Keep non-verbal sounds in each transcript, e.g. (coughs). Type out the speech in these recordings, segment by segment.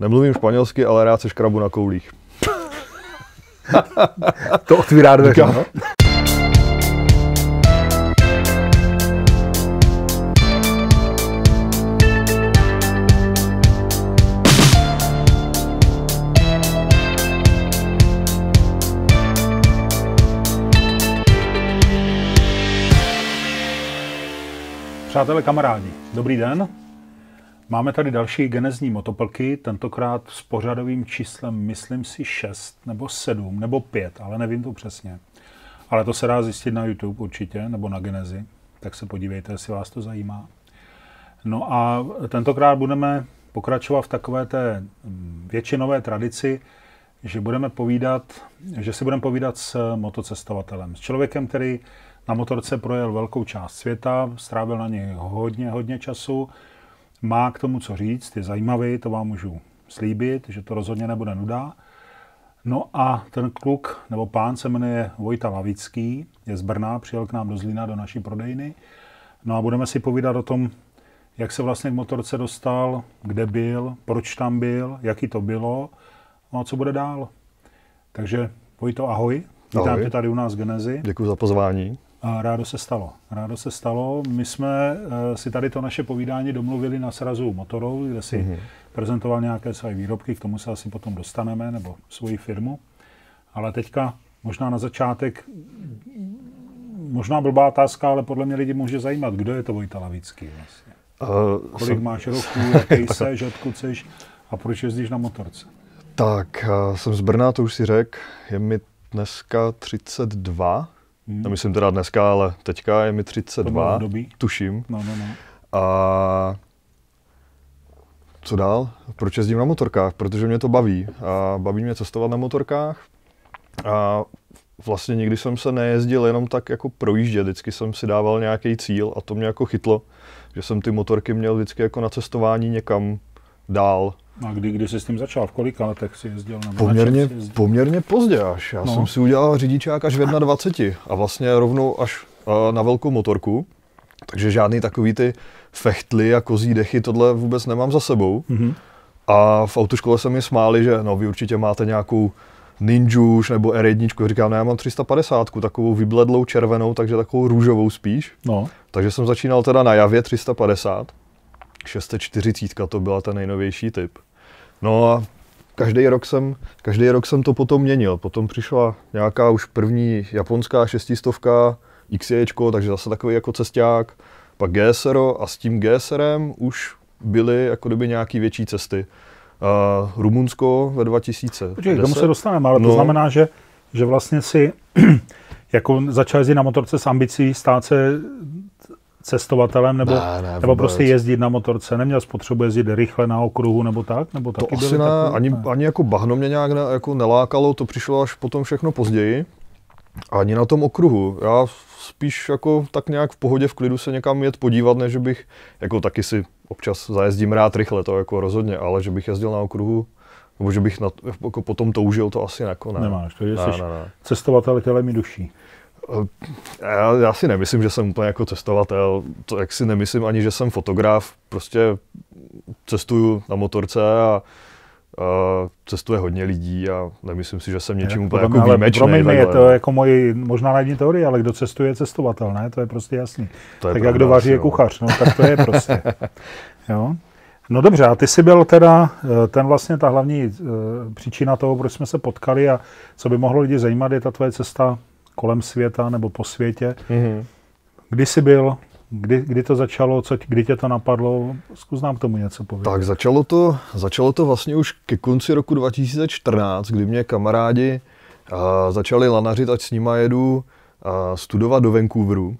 Nemluvím španělsky, ale rád se škrabu na koulích. to otvírá dveře, no? Přátelé, kamarádi, dobrý den. Máme tady další genezní motoplky, tentokrát s pořadovým číslem, myslím si, 6 nebo 7 nebo 5, ale nevím to přesně. Ale to se dá zjistit na YouTube určitě, nebo na genezi, tak se podívejte, jestli vás to zajímá. No a tentokrát budeme pokračovat v takové té mm, většinové tradici, že budeme povídat, že si budeme povídat s motocestovatelem, s člověkem, který na motorce projel velkou část světa, strávil na něj hodně, hodně času, má k tomu co říct, je zajímavý, to vám můžu slíbit, že to rozhodně nebude nuda. No a ten kluk nebo pán se jmenuje Vojta Lavický, je z Brna, přijel k nám do Zlína, do naší prodejny. No a budeme si povídat o tom, jak se vlastně k motorce dostal, kde byl, proč tam byl, jaký to bylo, no a co bude dál. Takže Vojto, ahoj. Vítám ahoj. tě tady u nás v Genezi. Děkuji za pozvání rádo se stalo. Rádo se stalo. My jsme eh, si tady to naše povídání domluvili na srazu motorou, kde si mm-hmm. prezentoval nějaké své výrobky, k tomu se asi potom dostaneme, nebo svoji firmu. Ale teďka možná na začátek, možná blbá otázka, ale podle mě lidi může zajímat, kdo je to Vojta Lavický vlastně. Uh, Kolik jsem... máš roku, (laughs) jaký jsi, odkud jsi a proč jezdíš na motorce? Tak, eh, jsem z Brna, to už si řekl, je mi dneska 32, Hmm. myslím teda dneska, ale teďka je mi 32, tuším. No, no, no. A co dál? Proč jezdím na motorkách? Protože mě to baví. A baví mě cestovat na motorkách. A vlastně nikdy jsem se nejezdil jenom tak jako projíždět, vždycky jsem si dával nějaký cíl a to mě jako chytlo, že jsem ty motorky měl vždycky jako na cestování někam dál, a kdy, kdy jsi s tím začal? V kolika letech jsi jezdil? Nebo poměrně, jsi jezdil? poměrně pozdě až. Já no. jsem si udělal řidičák až v 21. (coughs) A vlastně rovnou až eh, na velkou motorku. Takže žádný takový ty fechtly a kozí dechy, tohle vůbec nemám za sebou. Mm-hmm. A v autoškole se mi smáli, že no, vy určitě máte nějakou Ninju nebo R1, říkám, ne, no, já mám 350, takovou vybledlou červenou, takže takovou růžovou spíš. No. Takže jsem začínal teda na Javě 350, 640 to byla ten nejnovější typ. No a každý rok, jsem, každý rok jsem to potom měnil. Potom přišla nějaká už první japonská šestistovka, XJ, takže zase takový jako cesták, pak GSR a s tím GSRem už byly jako kdyby nějaký větší cesty. Uh, Rumunsko ve 2000. Počkej, k tomu se dostaneme, ale no. to znamená, že, že vlastně si (clears throat) jako začal jezdit na motorce s ambicí stát se cestovatelem nebo, ne, ne, nebo prostě jezdit na motorce? Neměl spotřebu jezdit rychle na okruhu nebo tak? Nebo to taky asi ne, takový, ani, ne, ani jako bahno mě nějak ne, jako nelákalo, to přišlo až potom všechno později. Ani na tom okruhu. Já spíš jako tak nějak v pohodě, v klidu se někam jet podívat, než bych, jako taky si občas zajezdím rád rychle, to jako rozhodně, ale že bych jezdil na okruhu, nebo že bych na, jako potom toužil, to asi jako ne. Nemáš, to je, ne, ne, ne. cestovatel tělem duší. Eh, já, já si nemyslím, že jsem úplně jako cestovatel, to jak si nemyslím ani, že jsem fotograf, prostě cestuju na motorce a Uh, cestuje hodně lidí a nemyslím si, že jsem něčím úplně jako výjimečný. Promiň mi, je to jako moje možná naivní teorie, ale kdo cestuje, je cestovatel, ne? To je prostě jasný. To je tak jak kdo vaří, je kuchař, no tak to je (laughs) prostě. jo? No dobře, a ty jsi byl teda eh, ten vlastně ta hlavní eh, příčina toho, proč jsme se potkali a co by mohlo lidi zajímat, je ta tvoje cesta kolem světa nebo po světě. Mm-hmm. Kdy jsi byl, kdy, kdy to začalo, co, kdy tě to napadlo? Zkus nám k tomu něco povědět. Tak začalo to, začalo to vlastně už ke konci roku 2014, kdy mě kamarádi a, začali lanařit, ať s nima jedu a, studovat do Vancouveru,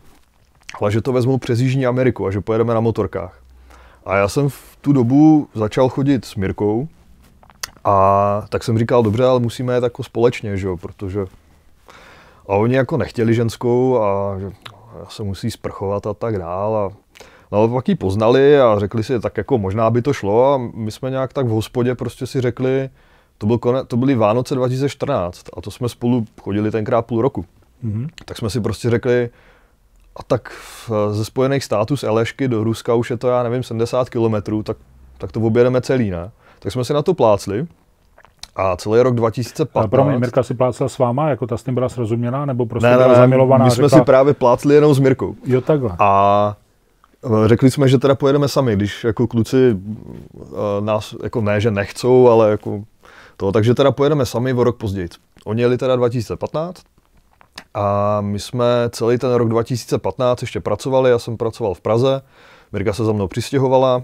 ale že to vezmu přes Jižní Ameriku a že pojedeme na motorkách. A já jsem v tu dobu začal chodit s Mirkou, a tak jsem říkal, dobře, ale musíme jet jako společně, že jo, protože a oni jako nechtěli ženskou a že se musí sprchovat a tak dál. A pak ji poznali a řekli si, tak jako možná by to šlo a my jsme nějak tak v hospodě prostě si řekli, to, byl kone, to byly Vánoce 2014 a to jsme spolu chodili tenkrát půl roku. Mm-hmm. Tak jsme si prostě řekli, a tak ze Spojených států z Elešky do Ruska už je to, já nevím, 70 kilometrů, tak, tak to objedeme celý, ne? Tak jsme si na to plácli a celý rok 2015. A mě Mirka si plácela s váma, jako ta s tím byla srozuměná, nebo prostě ne, ne, byla zamilovaná? My jsme řekla... si právě plácli jenom s Mirkou. Jo, takhle. A eh, Řekli jsme, že teda pojedeme sami, když jako kluci eh, nás, jako ne, že nechcou, ale jako to, takže teda pojedeme sami o rok později. Oni jeli teda 2015 a my jsme celý ten rok 2015 ještě pracovali, já jsem pracoval v Praze, Mirka se za mnou přistěhovala,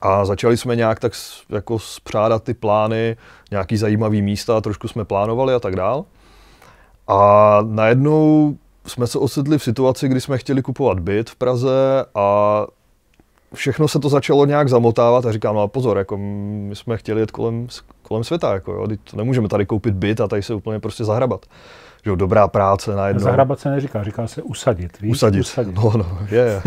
a začali jsme nějak tak jako spřádat ty plány, nějaký zajímavý místa, trošku jsme plánovali a tak dál. A najednou jsme se osedli v situaci, kdy jsme chtěli kupovat byt v Praze a všechno se to začalo nějak zamotávat a říkám, no a pozor, jako my jsme chtěli jet kolem, kolem světa, jako jo, to nemůžeme tady koupit byt a tady se úplně prostě zahrabat že dobrá práce jedno. Zahrabat se neříká, říká se usadit. Víš? Usadit. usadit. No, no, je.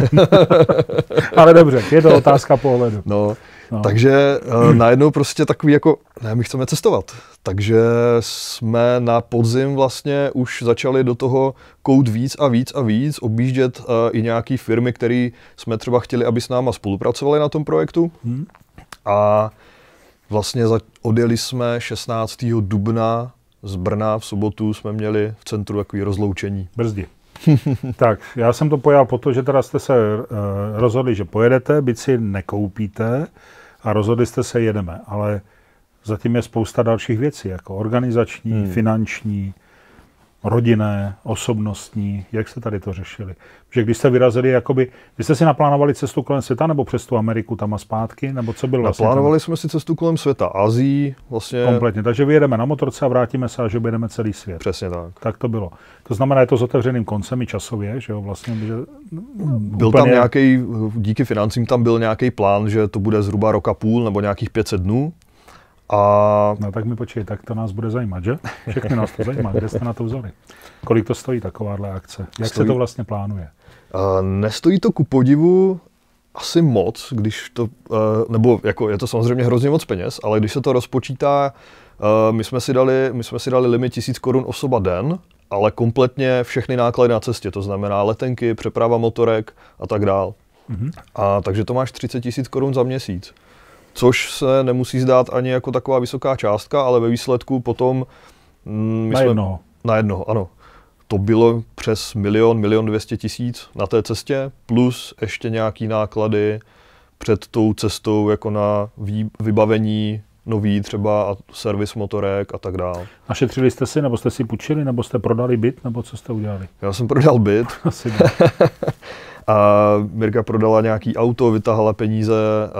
(laughs) Ale dobře, je to otázka pohledu. No, no. Takže uh, najednou prostě takový jako, ne, my chceme cestovat. Takže jsme na podzim vlastně už začali do toho kout víc a víc a víc, objíždět uh, i nějaký firmy, které jsme třeba chtěli, aby s náma spolupracovali na tom projektu. Hmm. A vlastně za, odjeli jsme 16. dubna z Brna v sobotu jsme měli v centru takové rozloučení. Brzdi. (laughs) tak, já jsem to pojal po to, že teda jste se eh, rozhodli, že pojedete, byt si nekoupíte a rozhodli jste se, jedeme. Ale zatím je spousta dalších věcí, jako organizační, hmm. finanční, rodinné, osobnostní, jak jste tady to řešili? Že když jste vyrazili, jakoby, vy jste si naplánovali cestu kolem světa nebo přes tu Ameriku tam a zpátky, nebo co bylo vlastně Naplánovali vlastně jsme si cestu kolem světa, Azii vlastně. Kompletně, takže vyjedeme na motorce a vrátíme se a že objedeme celý svět. Přesně tak. Tak to bylo. To znamená, je to s otevřeným koncem i časově, že jo, vlastně. Že, byl úplně... tam nějaký, díky financím tam byl nějaký plán, že to bude zhruba roka půl nebo nějakých 500 dnů, a... No tak mi počkej, tak to nás bude zajímat, že? Všechny nás to zajímá, kde jste na to vzali? Kolik to stojí takováhle akce? Jak stojí... se to vlastně plánuje? Uh, nestojí to ku podivu asi moc, když to, uh, nebo jako je to samozřejmě hrozně moc peněz, ale když se to rozpočítá, uh, my jsme si dali, my jsme si dali limit 1000 korun osoba den, ale kompletně všechny náklady na cestě, to znamená letenky, přeprava motorek a tak dál. Mm-hmm. A takže to máš 30 tisíc korun za měsíc což se nemusí zdát ani jako taková vysoká částka, ale ve výsledku potom... Mm, my na jsme, jednoho. Na jednoho, ano. To bylo přes milion, milion dvěstě tisíc na té cestě, plus ještě nějaký náklady před tou cestou jako na vý, vybavení nový třeba a servis motorek a tak dále. Našetřili jste si, nebo jste si půjčili, nebo jste prodali byt, nebo co jste udělali? Já jsem prodal byt. (laughs) Asi a Mirka prodala nějaký auto, vytahala peníze eh,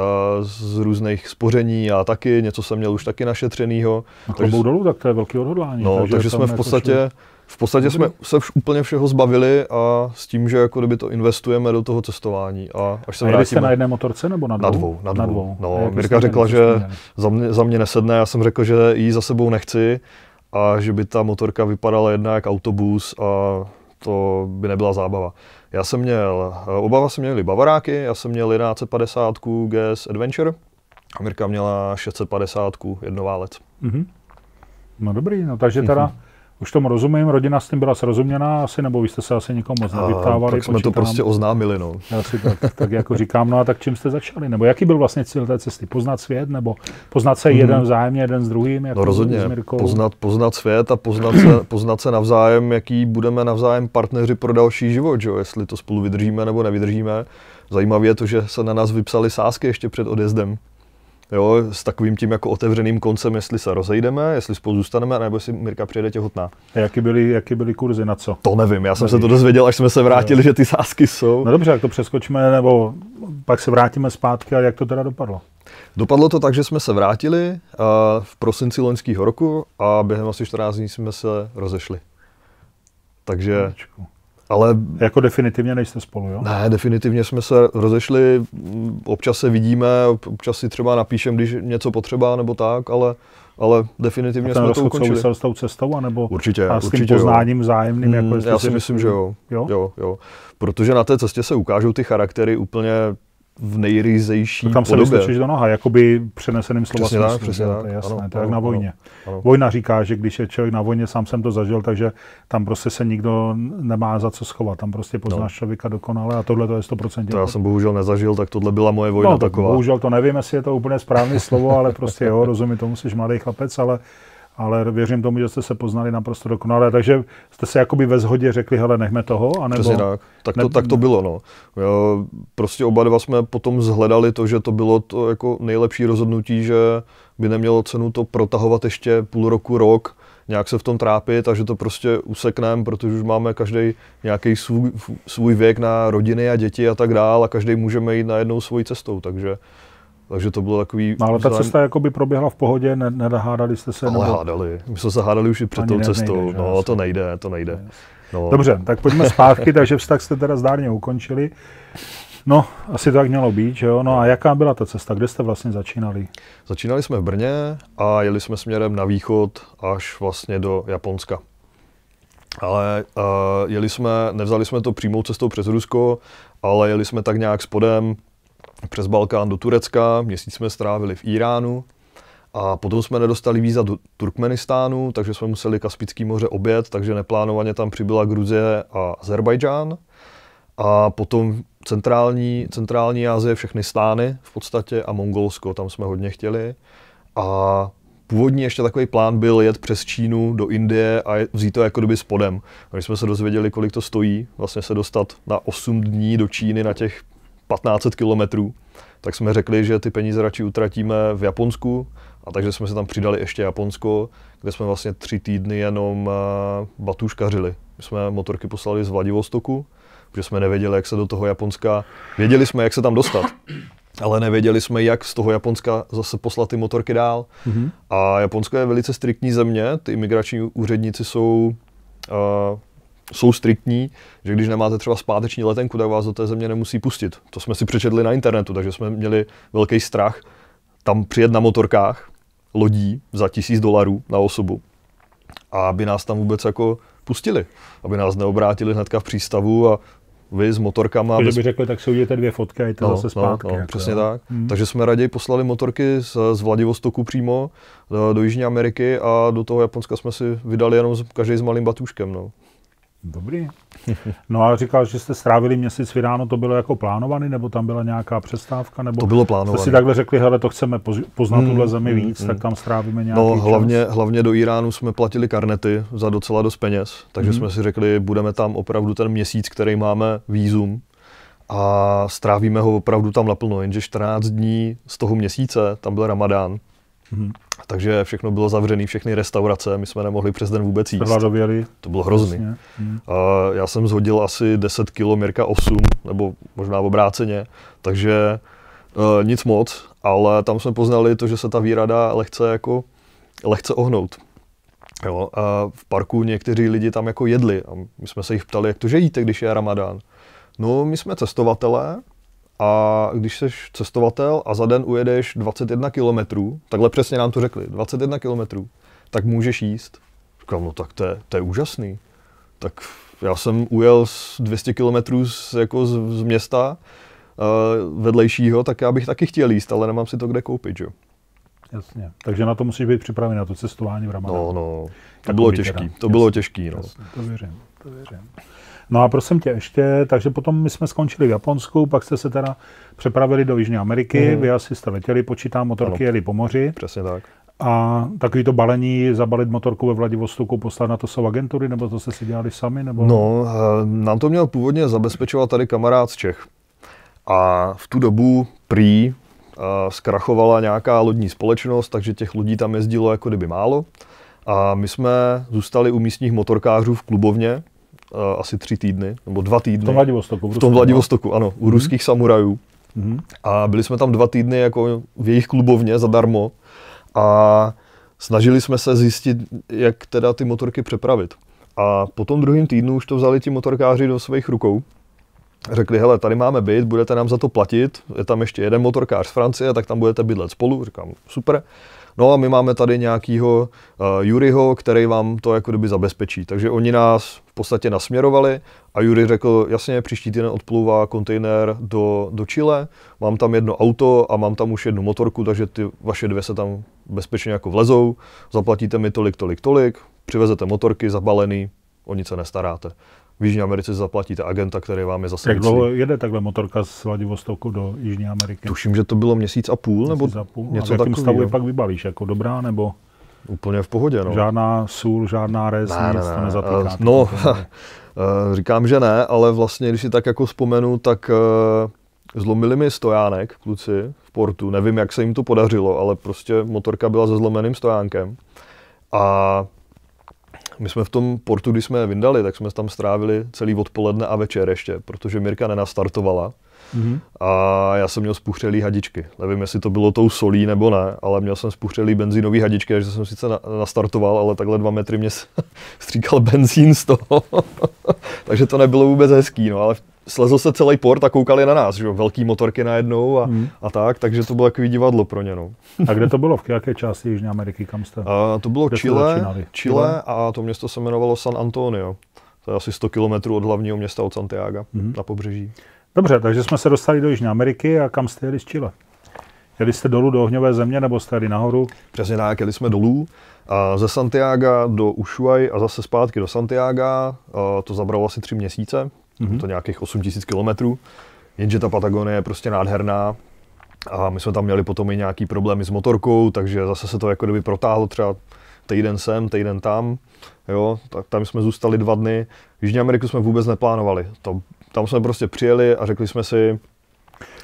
z různých spoření a taky, něco jsem měl už taky našetřenýho. A takže, dolů, tak to je velký odhodlání. No, takže, takže jsme v jako podstatě, v podstatě no, jsme se vš, úplně všeho zbavili a s tím, že jako kdyby to investujeme do toho cestování. A až se a vrátíme, jste na jedné motorce nebo na dvou? Na dvou. Na dvou. Na dvou. No, Mirka řekla, že za mě, za mě nesedne, já jsem řekl, že jí za sebou nechci a že by ta motorka vypadala jak autobus a to by nebyla zábava. Já jsem měl, eh, oba jsem jsme měli Bavaráky, já jsem měl 1150 GS Adventure, a Mirka měla 650 jednoválec. Mm-hmm. No dobrý, no takže teda mm-hmm už tomu rozumím, rodina s tím byla srozuměná asi, nebo vy jste se asi nikomu moc nevyptávali. Tak jsme počítám. to prostě oznámili, no. Asi tak, tak jako říkám, no a tak čím jste začali? Nebo jaký byl vlastně cíl té cesty? Poznat svět, nebo poznat se hmm jeden vzájemně, jeden s druhým? Jako no rozhodně, poznat, poznat svět a poznat se, (clears throat) poznat se navzájem, jaký budeme navzájem partneři pro další život, že jo? jestli to spolu vydržíme nebo nevydržíme. Zajímavé je to, že se na nás vypsali sásky ještě před odjezdem jo, s takovým tím jako otevřeným koncem, jestli se rozejdeme, jestli spolu zůstaneme, nebo jestli Mirka přijede těhotná. A jaký byly, jaký byly kurzy na co? To nevím, já jsem nevím. se to dozvěděl, až jsme se vrátili, no. že ty sázky jsou. No dobře, jak to přeskočíme, nebo pak se vrátíme zpátky a jak to teda dopadlo? Dopadlo to tak, že jsme se vrátili eh, v prosinci loňského roku a během asi 14 dní jsme se rozešli. Takže... Maličku. Ale... Jako definitivně nejste spolu, jo? Ne, definitivně jsme se rozešli, občas se vidíme, občas si třeba napíšem, když něco potřeba nebo tak, ale ale definitivně a ten jsme to ukončili. souvisel s tou cestou, anebo určitě, a s určitě, poznáním jo. vzájemným? Jako mm, jako já si myslím, že jo. jo. jo, jo. Protože na té cestě se ukážou ty charaktery úplně v nejryzejší Tam se vyskočíš do noha, jakoby přeneseným slova přesně smyslu. Tak, přesně tak, jasné, ano, to ano, jak na vojně. Ano, ano. Vojna říká, že když je člověk na vojně, sám jsem to zažil, takže tam prostě se nikdo nemá za co schovat. Tam prostě poznáš no. člověka dokonale a tohle to je 100%. To já jsem bohužel nezažil, tak tohle byla moje vojna no, taková. Bohužel to nevím, jestli je to úplně správné slovo, ale prostě jo, rozumím to musíš mladý chlapec, ale ale věřím tomu, že jste se poznali naprosto dokonale, takže jste se jakoby ve shodě řekli, hele, nechme toho, anebo... Přesně tak, tak to, ne... tak to bylo, no. Prostě oba dva jsme potom zhledali to, že to bylo to jako nejlepší rozhodnutí, že by nemělo cenu to protahovat ještě půl roku, rok, nějak se v tom trápit a že to prostě usekneme, protože už máme každý nějaký svůj, svůj věk na rodiny a děti a tak dál a každý můžeme jít na jednou svojí cestou, takže takže to bylo takový... No, ale ta cesta jako by proběhla v pohodě, ne, nedahádali jste se? Ale nebo... hádali. My jsme se hádali už i před Ani tou cestou. Nejde, no, jasný. to nejde, to nejde. No. Dobře, tak pojďme zpátky, (laughs) takže vztah jste teda zdárně ukončili. No, asi to tak mělo být, že jo? No a jaká byla ta cesta? Kde jste vlastně začínali? Začínali jsme v Brně a jeli jsme směrem na východ až vlastně do Japonska. Ale uh, jeli jsme, nevzali jsme to přímou cestou přes Rusko, ale jeli jsme tak nějak spodem přes Balkán do Turecka, měsíc jsme strávili v Iránu a potom jsme nedostali víza do Turkmenistánu, takže jsme museli Kaspický moře obět, takže neplánovaně tam přibyla Gruzie a Azerbajdžán. A potom centrální, centrální Azie, všechny stány v podstatě a Mongolsko, tam jsme hodně chtěli. A původní ještě takový plán byl jet přes Čínu do Indie a vzít to jako doby spodem. A když jsme se dozvěděli, kolik to stojí, vlastně se dostat na 8 dní do Číny na těch 1500 kilometrů, tak jsme řekli, že ty peníze radši utratíme v Japonsku, a takže jsme se tam přidali ještě Japonsko, kde jsme vlastně tři týdny jenom eh, batuškařili. My jsme motorky poslali z Vladivostoku, protože jsme nevěděli, jak se do toho Japonska... Věděli jsme, jak se tam dostat, ale nevěděli jsme, jak z toho Japonska zase poslat ty motorky dál. Mm-hmm. A Japonsko je velice striktní země, ty imigrační úředníci jsou uh, jsou striktní, že když nemáte třeba zpáteční letenku, tak vás do té země nemusí pustit. To jsme si přečetli na internetu, takže jsme měli velký strach tam přijet na motorkách lodí za tisíc dolarů na osobu, a aby nás tam vůbec jako pustili, aby nás neobrátili hnedka v přístavu a vy s motorkama. Takže bez... by řekli, tak jsou udělejte dvě fotky a jděte no, zase no, zpátky. No, no, jako, přesně jo. tak. Mm. Takže jsme raději poslali motorky z, z Vladivostoku přímo do, eh, do Jižní Ameriky a do toho Japonska jsme si vydali jenom každý s malým batuškem. No. Dobrý. No a říkal, že jste strávili měsíc v Iránu. to bylo jako plánovaný, nebo tam byla nějaká přestávka, nebo to bylo plánované. jste si takhle řekli, hele, to chceme poznat hmm, tuhle zemi hmm, víc, hmm, tak tam strávíme no, nějaký No hlavně, čas. hlavně do Iránu jsme platili karnety za docela dost peněz, takže hmm. jsme si řekli, budeme tam opravdu ten měsíc, který máme výzum a strávíme ho opravdu tam naplno, jenže 14 dní z toho měsíce, tam byl ramadán, hmm Takže všechno bylo zavřené, všechny restaurace, my jsme nemohli přes den vůbec jíst. Hladověli. To bylo hrozný. Vlastně. Mm. A já jsem zhodil asi 10 kilo Mirka 8, nebo možná obráceně, takže e, nic moc, ale tam jsme poznali to, že se ta víra dá lehce, jako, lehce ohnout. Jo, a v parku někteří lidi tam jako jedli a my jsme se jich ptali, jak to, že jíte, když je ramadán. No, my jsme cestovatelé, a když jsi cestovatel a za den ujedeš 21 kilometrů, takhle přesně nám to řekli, 21 kilometrů, tak můžeš jíst. Říkám, no tak to je, to je úžasný. Tak já jsem ujel z 200 kilometrů z, jako z, z města uh, vedlejšího, tak já bych taky chtěl jíst, ale nemám si to kde koupit, jo. Jasně. Takže na to musíš být připravený na to cestování v Ramadánu. No, no. To bylo těžký, to bylo těžký, no. Jasně, to věřím, to věřím. No a prosím tě ještě, takže potom my jsme skončili v Japonsku, pak jste se teda přepravili do Jižní Ameriky, mm-hmm. vy asi jste letěli, počítám, motorky ano. jeli po moři. Přesně tak. A takový to balení, zabalit motorku ve Vladivostoku, poslat na to jsou agentury, nebo to jste si dělali sami? Nebo... No, eh, nám to měl původně zabezpečovat tady kamarád z Čech. A v tu dobu prý eh, zkrachovala nějaká lodní společnost, takže těch lodí tam jezdilo jako kdyby málo. A my jsme zůstali u místních motorkářů v klubovně, Eh, asi tři týdny, nebo dva týdny. V tom Vladivostoku. V, v tom no. Vladivostoku, ano, u hmm ruských samurajů. hmm A byli jsme tam dva týdny jako v jejich klubovně zadarmo a snažili jsme se zjistit, jak teda ty motorky přepravit. A po tom druhém týdnu už to vzali ti motorkáři do svých rukou. Řekli, hele, tady máme byt, budete nám za to platit, je tam ještě jeden motorkář z Francie, tak tam budete bydlet spolu. Říkám, super. No a my máme tady nějakýho uh, eh, Juriho, který vám to jako kdyby zabezpečí. Takže oni nás v podstatě nasměrovali a Jury řekl, jasně, příští týden odplouvá kontejner do, do Chile, mám tam jedno auto a mám tam už jednu motorku, takže ty vaše dvě se tam bezpečně jako vlezou, zaplatíte mi tolik, tolik, tolik, přivezete motorky zabalený, o nic se nestaráte v Jižní Americe zaplatíte agenta, který vám je zase Jak dlouho jede takhle motorka z Vladivostoku do Jižní Ameriky? Tuším, že to bylo měsíc a půl, nebo a půl. něco a stavu je pak vybavíš Jako dobrá, nebo? Úplně v pohodě, no. Žádná sůl, žádná rez, ne, nic ne, ne. to eh, No, (laughs) eh, říkám, že ne, ale vlastně, když si tak jako vzpomenu, tak eh, zlomili mi stojánek kluci v portu. Nevím, jak se jim to podařilo, ale prostě motorka byla se zlomeným stojánkem. A my jsme v tom portu, kdy jsme je vyndali, tak jsme tam strávili celý odpoledne a večer ještě, protože Mirka nenastartovala. Mm-hmm. A já jsem měl spuchřelý hadičky. Nevím, jestli to bylo tou solí nebo ne, ale měl jsem spuchřelý benzínový hadičky, takže jsem sice na- nastartoval, ale takhle dva metry mě (laughs) stříkal benzín z toho. (laughs) takže to nebylo vůbec hezký, no ale slezl se celý port a koukali na nás, že jo, velký motorky najednou a, hmm. a tak, takže to bylo takový divadlo pro ně, no. A kde to bylo, v jaké části Jižní Ameriky, kam jste? A to bylo Chile, Chile a to město se jmenovalo San Antonio. To je asi 100 kilometrů od hlavního města, od Santiago, hmm. na pobřeží. Dobře, takže jsme se dostali do Jižní Ameriky a kam jste jeli z Chile? Jeli jste dolů do ohňové země nebo jste jeli nahoru? Přesně tak, jeli jsme dolů. A ze Santiago do Ushuaia a zase zpátky do Santiago. A to zabralo asi tři měsíce mm-hmm. to nějakých 8000 kilometrů. Jenže ta Patagonie je prostě nádherná, a my jsme tam měli potom i nějaký problémy s motorkou, takže zase se to jako kdyby protáhlo třeba týden sem, týden tam, jo, tak tam jsme zůstali dva dny. Jižní Ameriku jsme vůbec neplánovali, to, tam jsme prostě přijeli a řekli jsme si,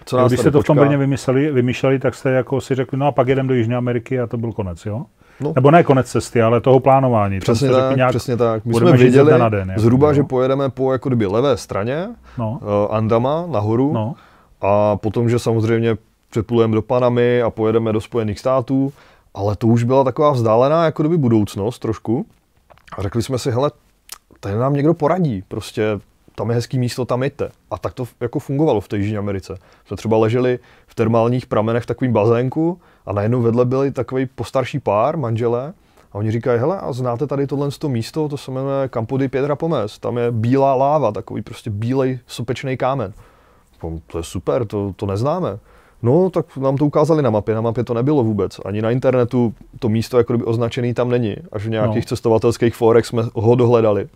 co nás Když jste to počká. v tom Brně vymysleli, vymýšleli, tak jste jako si řekli, no a pak jedem do Jižní Ameriky a to byl konec, jo? No. Nebo ne konec cesty, ale toho plánování. Přesně tak, nějak, přesně tak. My jsme věděli na den, jako, zhruba, no. že pojedeme po jako kdyby levé straně no. uh, Andama nahoru no. a potom, že samozřejmě přeplujeme do Panamy a pojedeme do Spojených států, ale to už byla taková vzdálená jako kdyby budoucnost trošku. A řekli jsme si, hele, tady nám někdo poradí, prostě tam je hezký místo, tam jeďte. A tak to jako fungovalo v té Jižní Americe. Jsme třeba leželi v termálních pramenech v takovým bazénku a najednou vedle byli takový postarší pár, manželé, a oni říkají, hele, a znáte tady tohle toho místo, to se jmenuje Campo di Pietra Pomes, tam je bílá láva, takový prostě bílej sopečný kámen. To je super, to, to neznáme. No, tak nám to ukázali na mapě, na mapě to nebylo vůbec. Ani na internetu to místo jako by označený tam není. Až v nějakých no. cestovatelských fórech jsme ho dohledali.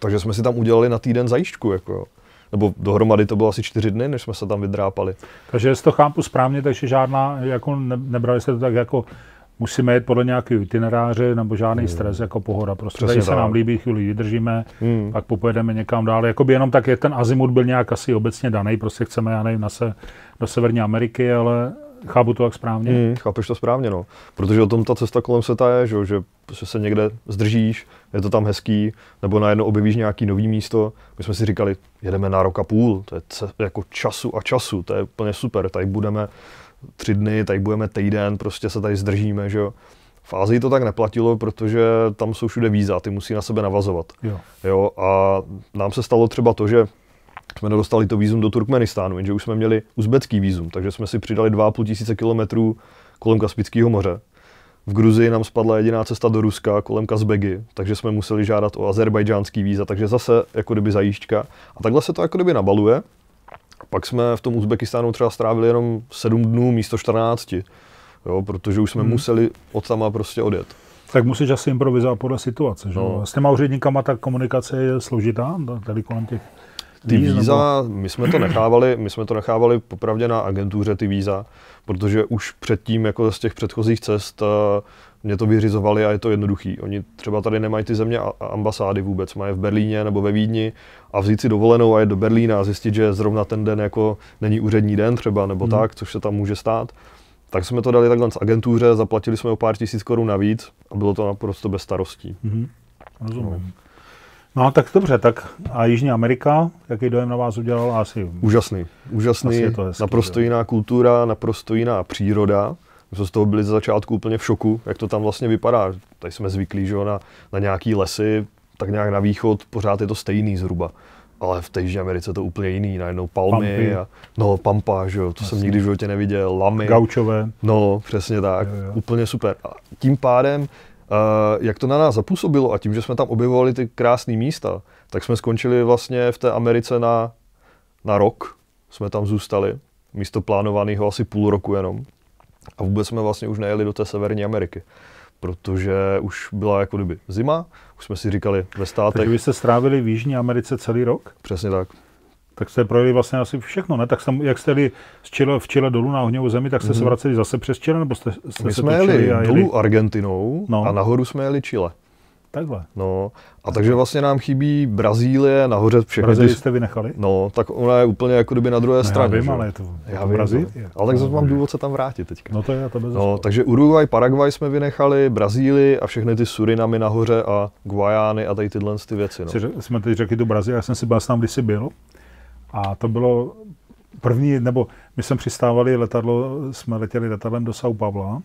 Takže jsme si tam udělali na týden zajišťku. Jako nebo dohromady to bylo asi čtyři dny, než jsme se tam vydrápali. Takže jestli to chápu správně, takže žádná, jako ne, nebrali jste to tak jako musíme jít podle nějakého itineráře nebo žádný hmm. stres, jako pohoda. Prostě Přesně tady se tak. nám líbí, chvíli vydržíme, hmm. pak popojedeme někam dál. Jakoby jenom tak je ten azimut byl nějak asi obecně daný, prostě chceme, já nevím, na se, do Severní Ameriky, ale chápu to tak správně. Hmm, chápeš to správně, no. Protože o tom ta cesta kolem světa je, že, že se někde zdržíš, je to tam hezký, nebo najednou objevíš nějaký nový místo. My jsme si říkali, jedeme na rok a půl, to je jako času a času, to je úplně super, tady budeme tři dny, tady budeme týden, prostě se tady zdržíme, že jo. V Ázii to tak neplatilo, protože tam jsou všude víza, ty musí na sebe navazovat. Jo. jo a nám se stalo třeba to, že jsme nedostali to vízum do Turkmenistánu, jenže už jsme měli uzbecký vízum, takže jsme si přidali 2,5 tisíce kilometrů kolem Kaspického moře. V Gruzii nám spadla jediná cesta do Ruska kolem Kazbegy, takže jsme museli žádat o azerbajdžánský víza, takže zase jako kdyby zajížďka. A takhle se to jako kdyby nabaluje. Pak jsme v tom Uzbekistánu třeba strávili jenom 7 dnů místo 14, jo, protože už jsme hmm. museli od tam prostě odjet. Tak musíš asi improvizovat podle situace, že? No. S těma úředníkama ta komunikace je složitá, tady kolem těch ty víz, víza, nebo... my jsme to nechávali, my jsme to nechávali popravdě na agentuře ty víza, protože už předtím, jako z těch předchozích cest, eh, mě to vyřizovali a je to jednoduchý. Oni třeba tady nemají ty země ambasády vůbec, mají v Berlíně nebo ve Vídni a vzít si dovolenou a jet do Berlína a zjistit, že zrovna ten den jako není úřední den třeba nebo hmm. tak, což se tam může stát. Tak jsme to dali takhle z agentuře, zaplatili jsme o pár tisíc korun navíc a bylo to naprosto bez starostí. Hmm. Rozumím. No. No tak dobře, tak a Jižní Amerika, jaký dojem na vás udělal asi? Úžasný, úžasný, asi je to hezký, naprosto jo. jiná kultura, naprosto jiná příroda. My jsme z toho byli za začátku úplně v šoku, jak to tam vlastně vypadá. Tady jsme zvyklí, že na, na nějaký lesy, tak nějak na východ, pořád je to stejný zhruba. Ale v té Jižní Americe to úplně jiný, najednou palmy Pampy. a no, pampa, že jo, to Jasně. jsem nikdy v životě neviděl, lamy. Gaučové. No, přesně tak, jo, jo. úplně super. A tím pádem Eh, jak to na nás zapůsobilo a tím, že jsme tam objevovali ty krásné místa, tak jsme skončili vlastně v té Americe na, na rok. Jsme tam zůstali, místo plánovaného asi půl roku jenom. A vůbec jsme vlastně už nejeli do té Severní Ameriky protože už byla jako kdyby zima, už jsme si říkali ve státech. Takže vy jste strávili v Jižní Americe celý rok? Přesně tak tak jste projeli vlastně asi všechno, ne? Tak jste, jak jste jeli z Chile, v Chile dolů na ohňovou zemi, tak jste mm-hmm. se mhm. vraceli zase přes Chile, nebo jste, jste My se jsme jeli, jeli dolů Argentinou no. a nahoru jsme jeli Chile. Takhle. No, a takže vlastně nám chybí Brazílie, nahoře všechny. Brazílii jste vynechali? No, tak ona je úplně jako kdyby na druhé no, straně. Já vím, že? ale je to, já to Brazílie. No. Ale tak no, zase mám no. důvod se tam vrátit teďka. No to je, to bez No, takže Uruguay, Paraguay jsme vynechali, Brazílii a všechny ty Surinamy nahoře a Guajány a tady tyhle ty věci. No. jsme teď řekli do Brazílie, já jsem si byl tam, když jsi byl. A to bylo první, nebo my jsme přistávali letadlo, jsme letěli letadlem do São Paula.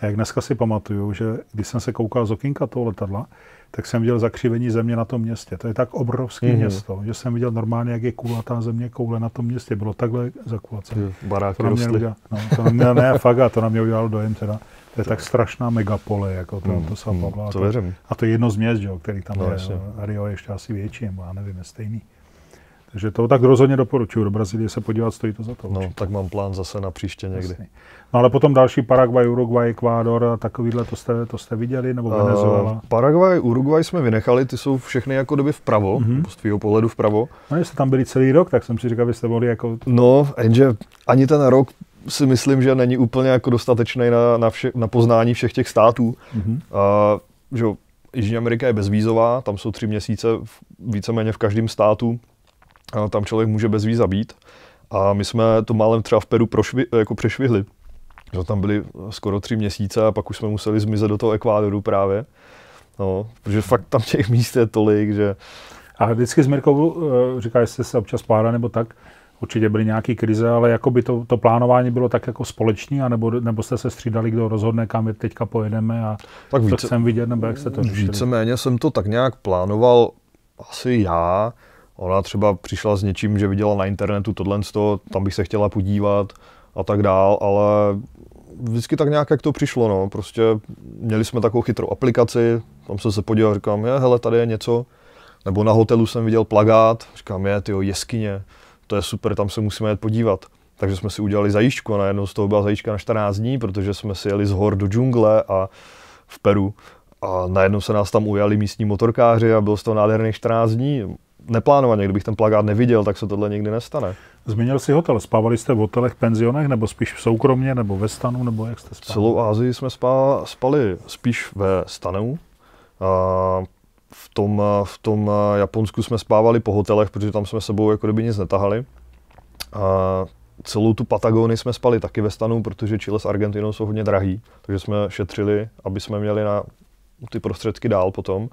A jak dneska si pamatuju, že když jsem se koukal z okénka toho letadla, tak jsem viděl zakřivení země na tom městě. To je tak obrovské mm-hmm. město, že jsem viděl normálně, jak je kulatá země koule na tom městě. Bylo takhle zakulace. Mhm, baráky to mě udělal, no, to na mě, ne, (laughs) faga, to na mě udělalo dojem teda. To je tak, strašná megapole, jako to, mm, to São mhm, Pavla. Mm, to, to, a to je jedno z měst, jo, který tam no, je. Rio je ještě asi větší, nebo já nevím, je stejný. Takže to tak rozhodně doporučuju do Brazílie se podívat, stojí to za to. No, určitě. tak mám plán zase na příště někdy. Jasně. No ale potom další Paraguay, Uruguay, Ekvádor a takovýhle, to jste, to jste viděli, nebo eh, Venezuela? Uh, Paraguay, Uruguay jsme vynechali, ty jsou všechny jako doby vpravo, mm-hmm. z tvého pohledu vpravo. No, jste tam byli celý rok, tak jsem si říkal, byste mohli jako... No, jenže ani ten rok si myslím, že není úplně jako dostatečný na, na, vše, na poznání všech těch států. Uh-huh. Uh, že Jižní Amerika je bezvízová, tam jsou tři měsíce víceméně v každém státu. A tam člověk může bez víza být. A my jsme to málem třeba v Peru prošvi, jako přešvihli. No, tam byli skoro tři měsíce a pak už jsme museli zmizet do toho Ekvádoru právě. No, protože fakt tam těch míst je tolik, že... A vždycky s Mirkou, eh, říká jste se občas pára nebo tak, určitě byly nějaké krize, ale jako by to, to plánování bylo tak jako společný, anebo, nebo jste se střídali, kdo rozhodne, kam je teďka pojedeme a tak více, to chcem vidět, nebo jak se to řešilo? Víceméně jsem to tak nějak plánoval asi já, Ona třeba přišla s něčím, že viděla na internetu tohle, tam bych se chtěla podívat a tak dál, ale vždycky tak nějak, jak to přišlo, no. Prostě měli jsme takovou chytrou aplikaci, tam jsem se podíval a říkám, je, hele, tady je něco. Nebo na hotelu jsem viděl plagát, říkám, je, ty jeskyně, to je super, tam se musíme jet podívat. Takže jsme si udělali a najednou no, z toho byla zajíčka na 14 dní, protože jsme si jeli z hor do džungle a v Peru. A najednou se nás tam ujali místní motorkáři a bylo z toho nádherných 14 dní neplánovaně, kdybych ten plagát neviděl, tak se tohle nikdy nestane. Zmínil jsi hotel. Spávali jste v hotelech, penzionech, nebo spíš v soukromně, nebo ve stanu, nebo jak jste spali? Celou Ázii jsme spá, spali spíš ve stanu. A v tom, v tom Japonsku jsme spávali po hotelech, protože tam jsme sebou jako kdyby nic netahali. A celou tu Patagonii jsme spali taky ve stanu, protože Chile s Argentinou jsou hodně drahý, takže jsme šetřili, aby jsme měli na ty prostředky dál potom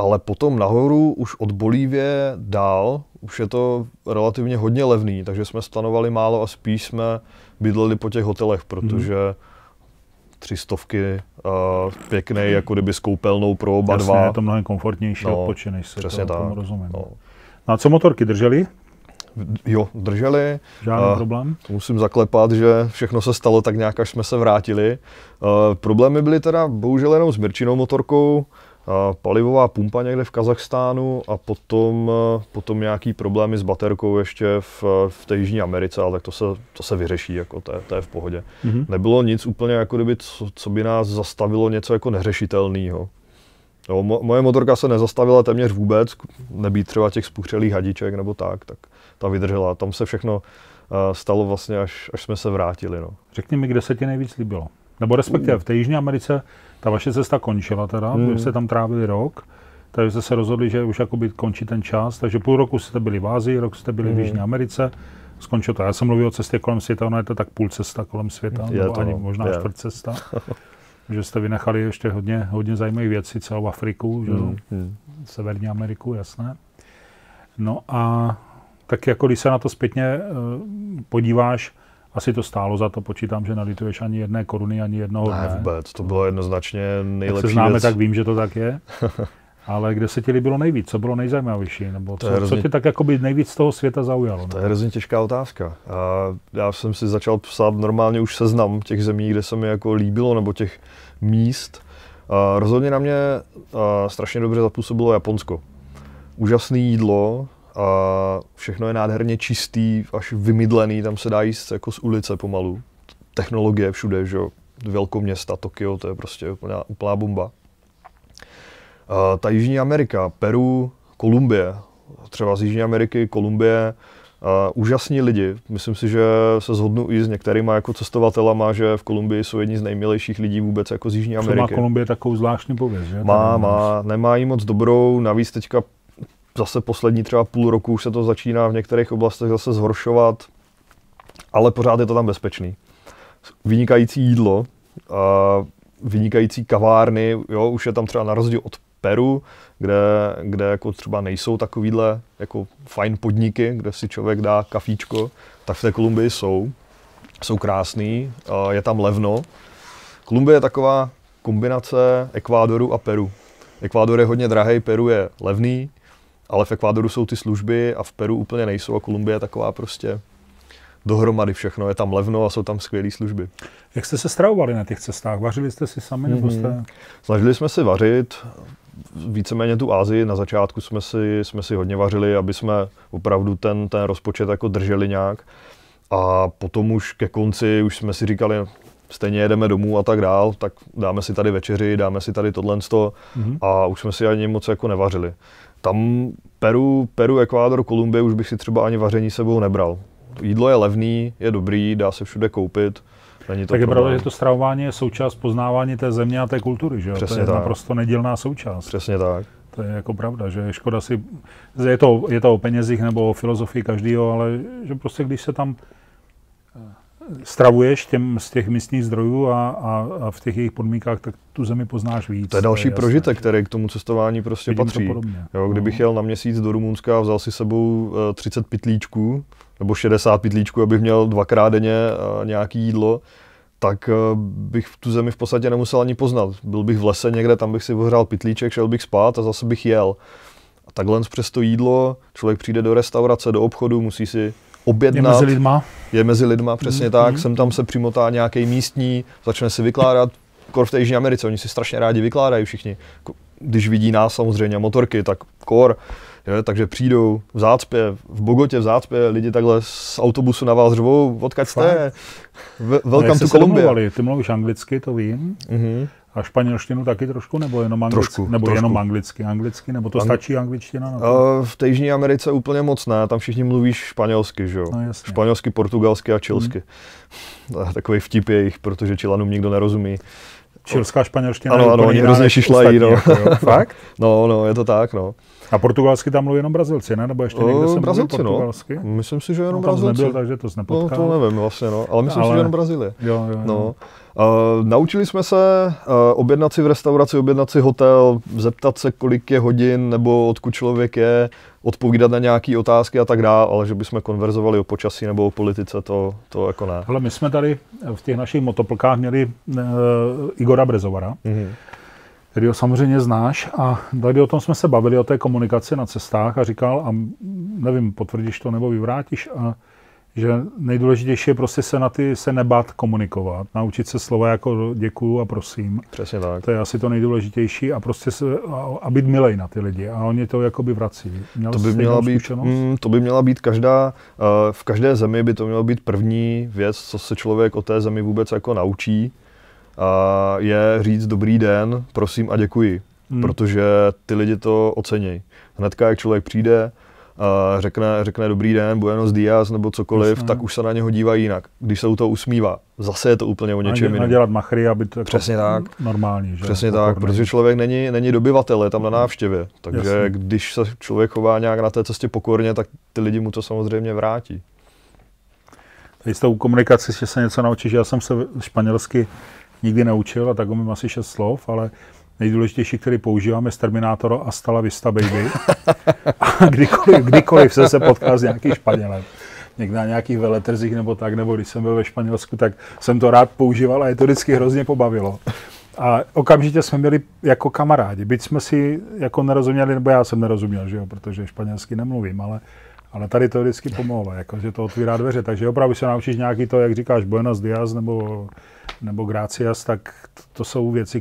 ale potom nahoru už od Bolívie dál, už je to relativně hodně levný, takže jsme stanovali málo a spíš jsme bydleli po těch hotelech, protože hmm. tři stovky uh, eh, pěkný, jako kdyby s koupelnou pro oba Jasně, dva. je to mnohem komfortnější no, odpočin, než se přesně to, tak, tomu rozumím. No. no a co motorky, drželi? Jo, drželi. Žádný uh, problém? Musím zaklepat, že všechno se stalo tak nějak, až jsme se vrátili. Uh, problémy byly teda bohužel jenom s Mirčinou motorkou, palivová pumpa někde v Kazachstánu a potom, e, potom nějaký problémy s baterkou ještě v, v té Jižní Americe, ale tak to se, to se vyřeší, jako to, to je v pohodě. Mm-hmm. Nebylo nic úplně, jako kdyby, co, co by nás zastavilo něco jako neřešitelného. mo, moje motorka se nezastavila téměř vůbec, nebýt třeba těch spuchřelých hadiček nebo tak, tak ta vydržela. Tam se všechno e, stalo vlastně, až, až jsme se vrátili. No. Řekni mi, kde se ti nejvíc líbilo? Nebo respektive v té Jižní Americe ta vaše cesta končila teda, hmm. vy jste tam trávili rok, takže jste se rozhodli, že už jakoby končí ten čas, takže půl roku jste byli v Ázii, rok jste byli hmm. v Jižní Americe, skončilo to. Já jsem mluvil o cestě kolem světa, ona je to tak půl cesta kolem světa, je nebo to, ani možná je. čtvrt cesta. (laughs) že jste vynechali ještě hodně, hodně zajímavých věcí, celou Afriku, že hmm, hmm. Severní Ameriku, jasné. No a tak jako když se na to zpětně eh, podíváš, asi to stálo za to, počítám, že nalituješ ani jedné koruny, ani jednoho ne. vůbec, to bylo jednoznačně nejlepší Jak se známe, věc. tak vím, že to tak je. (laughs) Ale kde se ti líbilo nejvíc? Co bylo nejzajímavější? Nebo co, hrozně, co tě tak jakoby nejvíc z toho světa zaujalo? To je hrozně těžká otázka. A já jsem si začal psát normálně už seznam těch zemí, kde se mi jako líbilo, nebo těch míst. A rozhodně na mě strašně dobře zapůsobilo Japonsko. Úžasné jídlo, a všechno je nádherně čistý, až vymydlený, tam se dá jíst jako z ulice pomalu. Technologie všude, že jo, velkoměsta, Tokio, to je prostě úplná, úplná bomba. A ta Jižní Amerika, Peru, Kolumbie, třeba z Jižní Ameriky, Kolumbie, uh, úžasní lidi. Myslím si, že se zhodnu i s některýma jako cestovatelama, že v Kolumbii jsou jedni z nejmilejších lidí vůbec jako z Jižní Ameriky. Co má Kolumbie takovou zvláštní pověst, že? Má, má, nemá jí moc dobrou, navíc teďka zase poslední třeba půl roku už se to začíná v některých oblastech zase zhoršovat, ale pořád je to tam bezpečný. Vynikající jídlo, vynikající kavárny, jo, už je tam třeba na rozdíl od Peru, kde, kde jako třeba nejsou takovýhle jako fajn podniky, kde si člověk dá kafíčko, tak v té Kolumbii jsou. Jsou krásný, je tam levno. Kolumbie je taková kombinace Ekvádoru a Peru. Ekvádor je hodně drahý, Peru je levný, ale v Ekvádoru jsou ty služby a v Peru úplně nejsou a Kolumbie je taková prostě dohromady všechno. Je tam levno a jsou tam skvělé služby. Jak jste se stravovali na těch cestách? Vařili jste si sami mm-hmm. nebo mhm. jste... Snažili jsme si vařit, víceméně tu Ázii na začátku jsme si, jsme si hodně vařili, aby jsme opravdu ten, ten rozpočet jako drželi nějak. A potom už ke konci už jsme si říkali, stejně jedeme domů a tak dál, tak dáme si tady večeři, dáme si tady tohle mm-hmm. a už jsme si ani moc jako nevařili. Tam Peru, Peru, Ekvádor, Kolumbie už bych si třeba ani vaření sebou nebral. Jídlo je levný, je dobrý, dá se všude koupit. Není to tak je pravda, že to stravování je součást poznávání té země a té kultury, že jo? Přesně to je tak. naprosto nedělná součást. Přesně tak. To je jako pravda, že je škoda si, je to, je to o penězích nebo o filozofii každého, ale že prostě když se tam stravuješ těm z těch místních zdrojů a, a, a v těch jejich podmínkách, tak tu zemi poznáš víc. To je další to je prožitek, který k tomu cestování prostě Vidím patří. Jo, kdybych no. jel na měsíc do Rumunska a vzal si sebou 30 eh, pitlíčků, nebo 60 pitlíčků, abych měl dvakrát denně eh, nějaký jídlo, tak eh, bych tu zemi v podstatě nemusel ani poznat. Byl bych v lese někde, tam bych si vyhrál pitlíček, šel bych spát a zase bych jel. A takhle přes to jídlo člověk přijde do restaurace, do obchodu, musí si objednat. Je mezi lidma. Je mezi lidma, přesně mm mm-hmm. tak. tak. Sem tam se přimotá nějaký místní, začne si vykládat. Kor v té Jižní Americe, oni si strašně rádi vykládají všichni. Když vidí nás samozřejmě motorky, tak kor. Je, takže přijdou v zácpě, v Bogotě v zácpě, lidi takhle z autobusu na vás řvou, odkaď jste, welcome no, to Ty mluvíš anglicky, to vím. Mm-hmm. A španělštinu taky trošku, nebo jenom anglicky? Trošku, nebo trošku. jenom anglicky, anglicky, nebo to Ang... stačí angličtina? Na to? Eh, v Jižní Americe úplně moc ne, tam všichni mluví španělsky, že jo? No, španělsky, portugalsky a čilsky. Hmm. Eh, takový vtip jejich, protože Čilanům nikdo nerozumí. Čilská španělština. Ano, ano, oni hrozně šišlají, no. Jako, (laughs) Fakt? No, no, je to tak, no. A portugalsky tam mluví jenom Brazilci, ne? Nebo ještě někde jsem eh, Brazilci, no. Myslím si, že jenom no, tam Brazilci. Nebyl, takže to nepotkal. No, to nevím vlastně, no. Ale myslím Ale... si, že jenom Brazílie. Jo, jo, no. Uh, naučili jsme se uh, objednat si v restauraci, objednat si hotel, zeptat se, kolik je hodin nebo odkud člověk je, odpovídat na nějaké otázky a tak dále, ale že bychom konverzovali o počasí nebo o politice, to, to jako ne. Hele, my jsme tady v těch našich motoplkách měli uh, Igora Brezovara. Mm-hmm který ho samozřejmě znáš. A tady o tom jsme se bavili, o té komunikaci na cestách a říkal, a nevím, potvrdíš to nebo vyvrátíš, a že nejdůležitější je prostě se na ty, se nebát komunikovat, naučit se slova jako děkuju a prosím. Přesně tak. To je asi to nejdůležitější a prostě se, a, a být milej na ty lidi a oni to jakoby vrací. Měl to by, měla být, mm, to by měla být každá, uh, v každé zemi by to mělo být první věc, co se člověk o té zemi vůbec jako naučí, a je říct dobrý den, prosím a děkuji, hmm. protože ty lidi to ocenějí. Hnedka, jak člověk přijde, řekne, řekne dobrý den, buenos dias nebo cokoliv, Jasně. tak už se na něho dívají jinak. Když se u toho usmívá, zase je to úplně o něčem jiném. dělat machry, aby to jako Přesně tak. normální. Že? Přesně Pokorný. Jako tak, protože člověk není, není dobyvatel, je tam na návštěvě. Takže Jasně. když se člověk chová nějak na té cestě pokorně, tak ty lidi mu to samozřejmě vrátí. Tady s tou komunikací, že se něco naučíš, já jsem se španělsky nikdy neučil a tak umím asi šest slov, ale nejdůležitější, který je z Terminátora a stala Vista Baby. A kdykoliv, kdykoliv se se potkal s nějakým Španělem, někde na nějakých veletrzích nebo tak, nebo když jsem byl ve Španělsku, tak jsem to rád používal a je to vždycky hrozně pobavilo. A okamžitě jsme byli jako kamarádi, byť jsme si jako nerozuměli, nebo já jsem nerozuměl, že jo, protože španělsky nemluvím, ale, ale tady to vždycky pomohlo, jako, že to otvírá dveře, takže opravdu se naučíš nějaký to, jak říkáš, Buenos Dias nebo nebo Gracias, tak to jsou věci,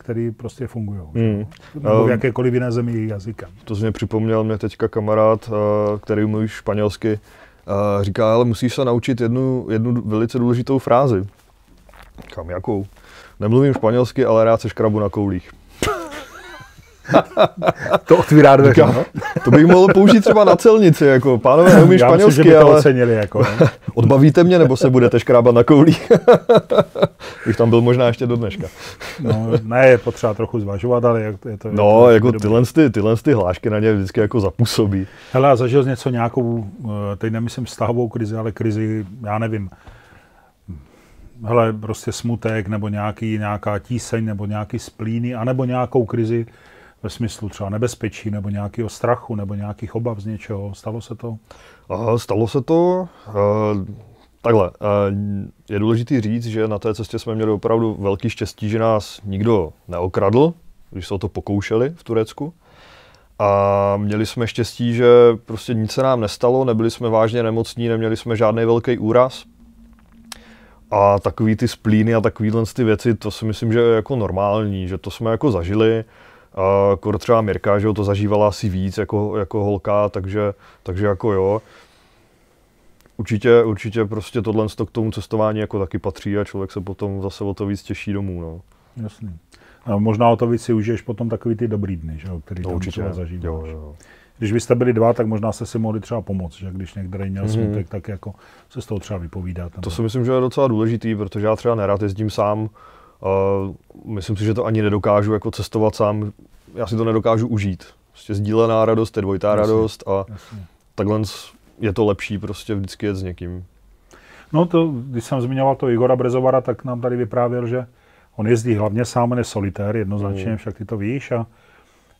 které prostě fungují. Mm. Nebo v um, jakékoliv jiné zemi jejich jazykem. To jsi mě připomněl mě teďka kamarád, eh, který mluví španělsky, eh, říká, ale musíš se naučit jednu, jednu velice důležitou frázi. Kam jakou? Nemluvím španělsky, ale rád se škrabu na koulích to otvírá dveře. No? To bych mohl použít třeba na celnici, jako pánové, neumí španělsky, myslím, že by to ale... ocenili, jako. No. (laughs) Odbavíte mě, nebo se budete škrábat na koulí? (laughs) bych tam byl možná ještě do dneška. no, ne, je potřeba trochu zvažovat, ale je to... Je no, to no, je to jako tyhle, ty, tyhle ty hlášky na ně vždycky jako zapůsobí. Hele, a zažil jsi něco nějakou, eh, teď nemyslím vztahovou krizi, ale krizi, já nevím, hele, prostě smutek, nebo nějaký, nějaká tíseň, nebo nějaký splíny, anebo nějakou krizi, ve smyslu třeba nebezpečí nebo nějakého strachu nebo nějakých obav z něčeho? Stalo se to? stalo se to. Uh, takhle, je důležité říct, že na té cestě jsme měli opravdu velký štěstí, že nás nikdo neokradl, když se o to pokoušeli v Turecku. A měli jsme štěstí, že prostě nic se nám nestalo, nebyli jsme vážně nemocní, neměli jsme žádný velký úraz. A takový ty splíny a takovýhle ty věci, to si myslím, že je jako normální, že to jsme jako zažili. A Kor třeba Mirka, že jo, to zažívala asi víc jako, jako holka, takže, takže jako jo. Určitě, určitě prostě tohle k tomu cestování jako taky patří a člověk se potom zase o to víc těší domů. No. Jasný. A možná o to víc si užiješ potom takový ty dobrý dny, že jo, který to no, určitě zažíváš. Jo, jo. Když byste byli dva, tak možná jste si mohli třeba pomoct, že když někdo měl mm-hmm. smutek, tak jako se z toho třeba vypovídat. To si myslím, že je docela důležitý, protože já třeba nerad jezdím sám myslím si, že to ani nedokážu jako cestovat sám, já si to nedokážu užít. Prostě sdílená radost je dvojitá jasně, radost a jasně. takhle je to lepší prostě vždycky jet s někým. No to, když jsem zmiňoval to Igora Brezovara, tak nám tady vyprávěl, že on jezdí hlavně sám, ne solitér, jednoznačně, mm. však ty to víš. A,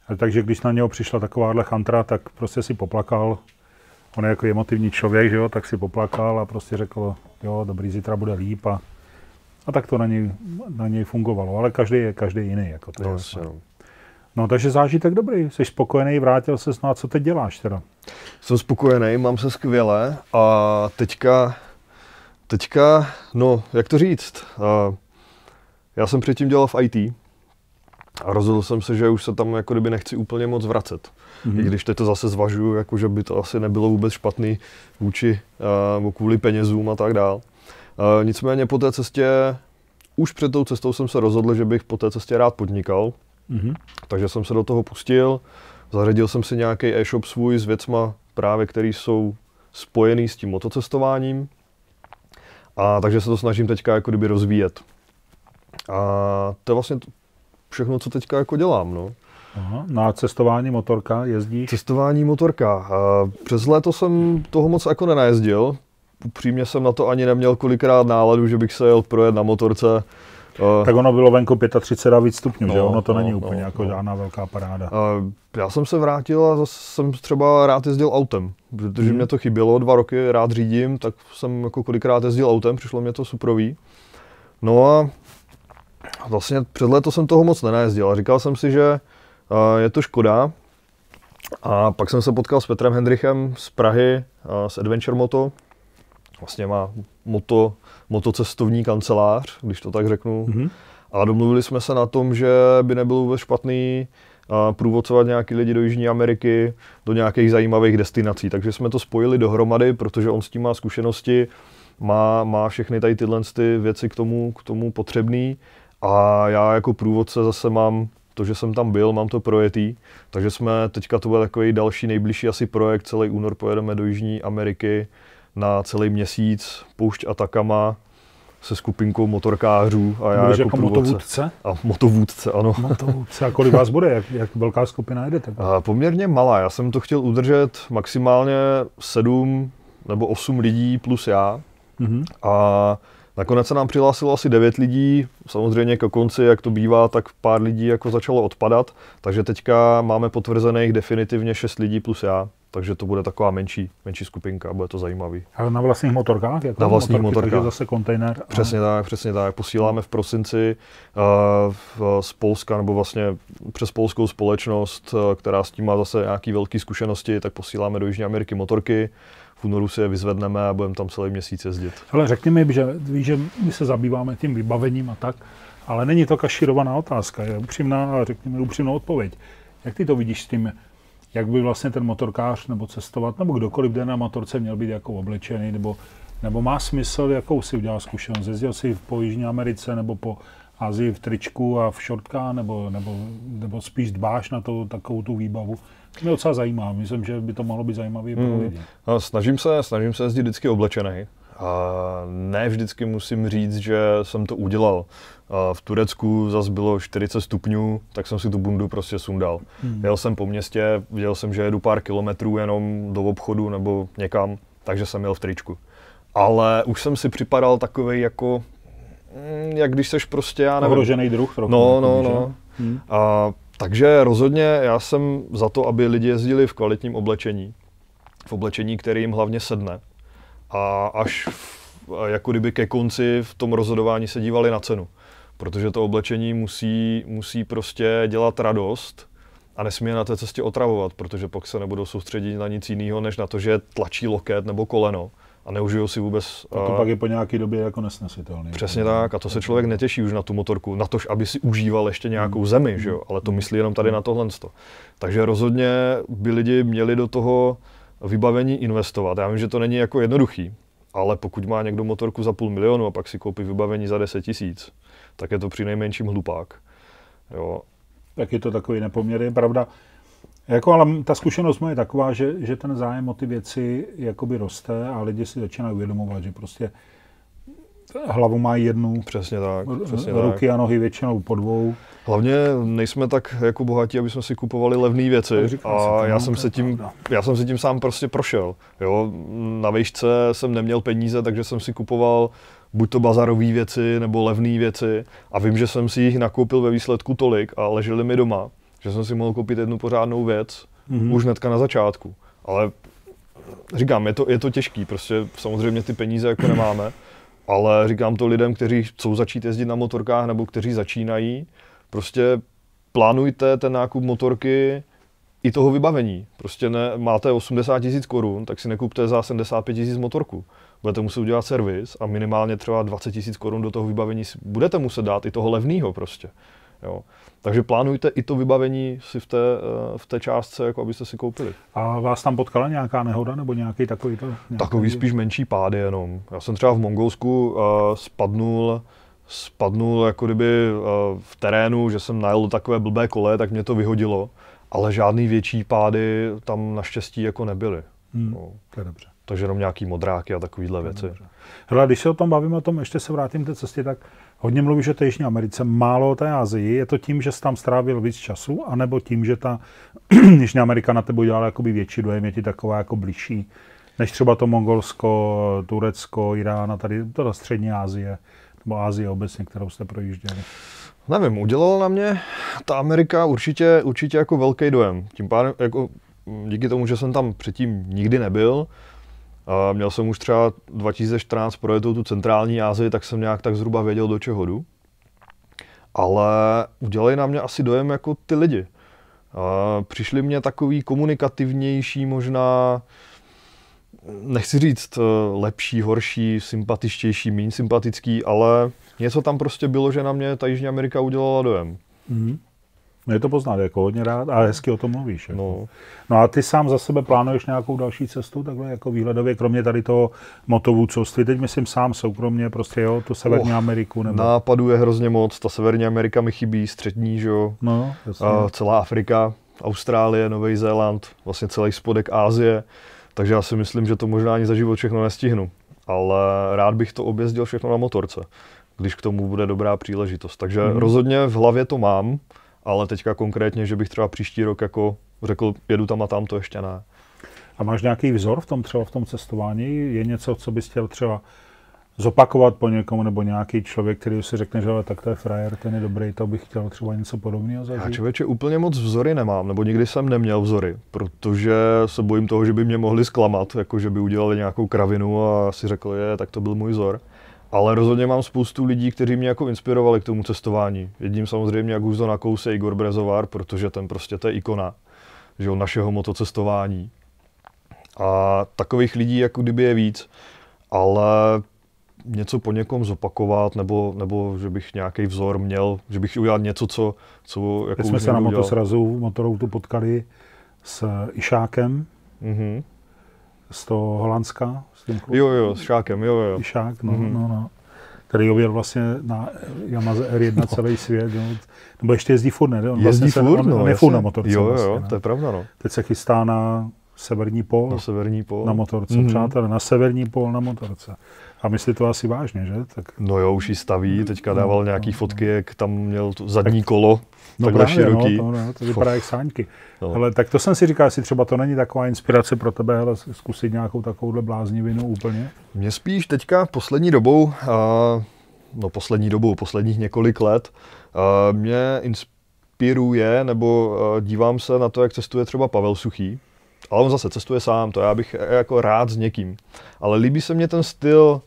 a takže když na něho přišla takováhle chantra, tak prostě si poplakal. On je jako emotivní člověk, že jo, tak si poplakal a prostě řekl, jo, dobrý, zítra bude líp a a tak to na něj, na něj fungovalo, ale každý je každý jiný. Jako to no, je no. no, takže zážitek dobrý, jsi spokojený, vrátil se no A co teď děláš teda? Jsem spokojený, mám se skvěle a teďka, teďka, no, jak to říct, já jsem předtím dělal v IT, a rozhodl jsem se, že už se tam jako kdyby nechci úplně moc vracet. Mm-hmm. I když teď to zase zvažuju, jako že by to asi nebylo vůbec špatný vůči uh, kvůli penězům a tak dál. Eh, nicméně po té cestě, už před tou cestou jsem se rozhodl, že bych po té cestě rád podnikal, mm-hmm. takže jsem se do toho pustil. Zařadil jsem si nějaký e-shop svůj s věcma právě, který jsou spojený s tím motocestováním. A takže se to snažím teďka jako kdyby rozvíjet. A to je vlastně všechno, co teďka jako dělám, no. Aha, na no cestování motorka jezdí? Cestování motorka. Eh, přes léto jsem toho moc jako nenajezdil, upřímně jsem na to ani neměl kolikrát náladu, že bych se jel projet na motorce. Eh, eh, tak ono bylo venku 35 a víc stupňů, no, že? Ono to no, není no, úplně no, jako no. žádná velká paráda. Eh, já jsem se vrátil a zase jsem třeba rád jezdil autem, protože hmm. mě to chybělo, dva roky rád řídím, tak jsem jako kolikrát jezdil autem, přišlo mě to suprový. No a vlastně před léto jsem toho moc nenajezdil a říkal jsem si, že je to škoda. A pak jsem se potkal s Petrem Hendrichem z Prahy, z Adventure Moto, vlastně má moto, motocestovní kancelář, když to tak řeknu. Mm-hmm. A domluvili jsme se na tom, že by nebylo vůbec špatný průvodcovat nějaký lidi do Jižní Ameriky, do nějakých zajímavých destinací. Takže jsme to spojili dohromady, protože on s tím má zkušenosti, má, má všechny tady tyhle ty věci k tomu, k tomu potřebný. A já jako průvodce zase mám to, že jsem tam byl, mám to projetý, takže jsme teďka to byl takový další nejbližší asi projekt, celý únor pojedeme do Jižní Ameriky, na celý měsíc poušť Atakama se skupinkou motorkářů a já Budeš jako, jako motovůdce? A motovůdce, ano. Motovůdce. A kolik vás bude? Jak, jak velká skupina jedete? A poměrně malá. Já jsem to chtěl udržet maximálně sedm nebo osm lidí plus já. Mm-hmm. A nakonec se nám přihlásilo asi devět lidí. Samozřejmě ke konci, jak to bývá, tak pár lidí jako začalo odpadat. Takže teďka máme potvrzených definitivně šest lidí plus já takže to bude taková menší, menší skupinka, bude to zajímavý. Ale na vlastních motorkách? Jako na vlastních motorky, motorkách. zase kontejner. A... Přesně tak, přesně tak. Posíláme v prosinci uh, z Polska, nebo vlastně přes polskou společnost, eh, která s tím má zase nějaké velké zkušenosti, tak posíláme do Jižní Ameriky motorky v únoru si je vyzvedneme a budeme tam celý měsíc jezdit. Ale řekni mi, že, víš, že my se zabýváme tím vybavením a tak, ale není to kaširovaná otázka, je upřímná, řekněme, upřímnou odpověď. Jak ty to vidíš s tím jak by vlastně ten motorkář nebo cestovat, nebo kdokoliv jde na motorce, měl být jako oblečený, nebo, nebo má smysl, jakou si udělal zkušenost. Jezdil si po Jižní Americe nebo po Azii v tričku a v šortkách, nebo, nebo, nebo spíš dbáš na to, takovou tu výbavu. To mě docela zajímá, myslím, že by to mohlo být zajímavé hmm. pro lidi. Snažím se, snažím se jezdit vždycky oblečený ne vždycky musím říct, že jsem to udělal. V Turecku zase bylo 40 stupňů, tak jsem si tu bundu prostě sundal. Hmm. Jel jsem po městě, viděl jsem, že jedu pár kilometrů jenom do obchodu nebo někam, takže jsem jel v tričku. Ale už jsem si připadal takový jako, mm, jak když seš prostě, já nevím. Ohrožený druh trochu. No, no, no. no. Hmm. A, takže rozhodně já jsem za to, aby lidi jezdili v kvalitním oblečení. V oblečení, který jim hlavně sedne a až v, jako kdyby ke konci v tom rozhodování se dívali na cenu. Protože to oblečení musí, musí prostě dělat radost a nesmí na té cestě otravovat, protože pak se nebudou soustředit na nic jiného, než na to, že tlačí loket nebo koleno a neužijou si vůbec. A to eh, pak je po nějaké době jako nesnesitelný. Přesně tak, a to se člověk netěší už na tu motorku, na to, aby si užíval ještě nějakou hmm. zemi, že jo? Hmm. ale to hmm. myslí jenom tady hmm. na tohle. Takže rozhodně by lidi měli do toho vybavení investovat. Já vím, že to není jako jednoduchý, ale pokud má někdo motorku za půl milionu a pak si koupí vybavení za 10 tisíc, tak je to při nejmenším hlupák. Jo. Tak je to takový nepoměr, je pravda. Jako, ale ta zkušenost moje je taková, že, že ten zájem o ty věci jakoby roste a lidi si začínají uvědomovat, že prostě Hlavu má jednu. Přesně tak. No, přesně no, Ruky tak. a nohy většinou po dvou. Hlavně nejsme tak jako bohatí, aby jsme si kupovali levné věci. A já jsem, se tím, já jsem se tím sám prostě prošel. Jo? Na výšce jsem neměl peníze, takže jsem si kupoval buď to bazarové věci nebo levné věci. A vím, že jsem si jich nakoupil ve výsledku tolik a leželi mi doma, že jsem si mohl koupit jednu pořádnou věc mm-hmm. už hnedka na začátku. Ale říkám, je to, je to těžký, prostě samozřejmě ty peníze jako nemáme ale říkám to lidem, kteří chcou začít jezdit na motorkách nebo kteří začínají, prostě plánujte ten nákup motorky i toho vybavení. Prostě ne, máte 80 tisíc korun, tak si nekupte za 75 tisíc motorku. Budete muset udělat servis a minimálně třeba 20 tisíc korun do toho vybavení budete muset dát i toho levného prostě. Jo. Takže plánujte i to vybavení si v té, eh, v té částce, jako abyste si koupili. A vás tam potkala nějaká nehoda nebo nějaký takový? To, nějaký... Takový spíš menší pády jenom. Já jsem třeba v Mongolsku uh, spadnul spadnul jako kdyby uh, v terénu, že jsem najel do takové blbé kole, tak mě to vyhodilo, ale žádný větší pády tam naštěstí jako nebyly. Hmm, no. To je dobře. Takže jenom nějaký modráky a takovéhle věci. Hele, když se o tom bavím, o tom ještě se vrátím k té cestě, tak uh, Hodně mluvíš o té Jižní Americe, málo o té Azii. Je to tím, že jsi tam strávil víc času, anebo tím, že ta (clears throat) Jižní Amerika na tebe udělala jakoby větší dojem, je ti taková jako blížší, než třeba to Mongolsko, Turecko, Irán a tady to ta Střední Asie, nebo Asie obecně, kterou jste projížděli? Nevím, udělala na mě ta Amerika určitě, určitě jako velký dojem. Tím pádem, jako, díky tomu, že jsem tam předtím nikdy nebyl, měl jsem už třeba 2014 projetou tu centrální Asii, tak jsem nějak tak zhruba věděl, do čeho jdu. Ale udělali na mě asi dojem jako ty lidi. Uh, přišli mě takový komunikativnější možná, nechci říct eh, lepší, horší, sympatičtější, méně sympatický, ale něco tam prostě bylo, že na mě ta Jižní Amerika udělala dojem. Mm-hmm. No je to poznat, jako hodně rád a hezky o tom mluvíš. Jako. No. no a ty sám za sebe plánuješ nějakou další cestu, takhle jako výhledově, kromě tady toho motovůcovství, teď myslím sám soukromně, prostě jo, tu Severní oh, Ameriku. Nebo... Nápadů je hrozně moc, ta Severní Amerika mi chybí, střední, že jo, no, a celá Afrika, Austrálie, Nový Zéland, vlastně celý spodek Ázie, takže já si myslím, že to možná ani za život všechno nestihnu, ale rád bych to objezdil všechno na motorce, když k tomu bude dobrá příležitost. Takže hmm. rozhodně v hlavě to mám, ale teďka konkrétně, že bych třeba příští rok jako řekl, jedu tam a tam, to ještě ne. A máš nějaký vzor v tom třeba v tom cestování? Je něco, co bys chtěl třeba zopakovat po někomu, nebo nějaký člověk, který si řekne, že ale tak to je frajer, ten je dobrý, to bych chtěl třeba něco podobného zažít? Já člověče úplně moc vzory nemám, nebo nikdy jsem neměl vzory, protože se bojím toho, že by mě mohli zklamat, jako že by udělali nějakou kravinu a si řekl, je, tak to byl můj vzor ale rozhodně mám spoustu lidí, kteří mě jako inspirovali k tomu cestování. Jedním samozřejmě, jak už to nakouse Igor Brezovár, protože ten prostě to je ikona že jo, našeho motocestování. A takových lidí jako kdyby je víc, ale něco po někom zopakovat, nebo, nebo že bych nějaký vzor měl, že bych udělal něco, co, co jako jsme se na motosrazu motorou tu potkali s Išákem, mm-hmm z toho Holandska? S tím jo, jo, s Šákem, jo, jo. šák, no, mm-hmm. no, no. Který objel vlastně na Yamaha R1 no. celý svět, No. nebo ještě jezdí furt, ne? On vlastně jezdí vlastně furt, se, on, no, on je furt na motorce. Jo, jo, vlastně, jo, no. to je pravda, no. Teď se chystá na severní pól. Na severní pól. Na motorce, mm-hmm. přátelé, na severní pól na motorce. A myslí to asi vážně, že? Tak... No jo, už ji staví, teďka dával no, nějaký no, fotky, no. jak tam měl to zadní tak... kolo, no, takhle právě, no, široký. No, to, no, to vypadá jak sáňky. No. Hele, tak to jsem si říkal, jestli třeba to není taková inspirace pro tebe, hele, zkusit nějakou takovouhle bláznivinu úplně? Mě spíš teďka poslední dobou, uh, no poslední dobou, posledních několik let, uh, mě inspiruje, nebo uh, dívám se na to, jak cestuje třeba Pavel Suchý, ale on zase cestuje sám, to já bych jako rád s někým. Ale líbí se mně ten styl